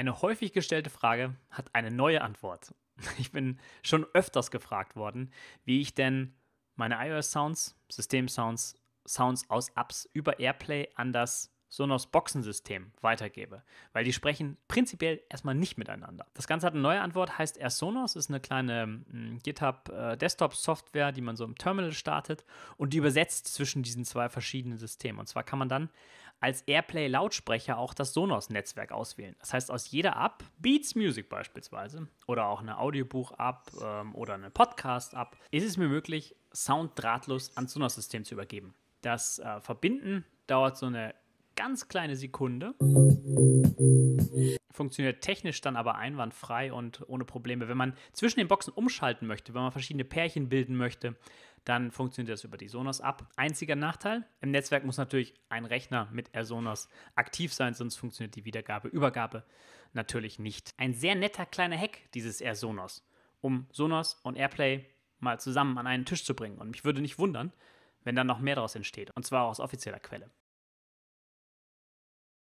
Eine häufig gestellte Frage hat eine neue Antwort. Ich bin schon öfters gefragt worden, wie ich denn meine iOS-Sounds, System-Sounds, Sounds aus Apps über Airplay an das Sonos Boxensystem weitergebe, weil die sprechen prinzipiell erstmal nicht miteinander. Das Ganze hat eine neue Antwort, heißt erst Sonos, ist eine kleine hm, GitHub äh, Desktop Software, die man so im Terminal startet und die übersetzt zwischen diesen zwei verschiedenen Systemen. Und zwar kann man dann als Airplay-Lautsprecher auch das Sonos-Netzwerk auswählen. Das heißt, aus jeder App, Beats Music beispielsweise, oder auch eine Audiobuch-App ähm, oder eine Podcast-App, ist es mir möglich, Sound drahtlos ans Sonos-System zu übergeben. Das äh, Verbinden dauert so eine ganz kleine Sekunde. Funktioniert technisch dann aber einwandfrei und ohne Probleme. Wenn man zwischen den Boxen umschalten möchte, wenn man verschiedene Pärchen bilden möchte, dann funktioniert das über die Sonos ab. Einziger Nachteil, im Netzwerk muss natürlich ein Rechner mit Sonos aktiv sein, sonst funktioniert die Wiedergabe, Übergabe natürlich nicht. Ein sehr netter kleiner Hack, dieses Sonos, um Sonos und AirPlay mal zusammen an einen Tisch zu bringen. Und mich würde nicht wundern, wenn da noch mehr daraus entsteht, und zwar aus offizieller Quelle.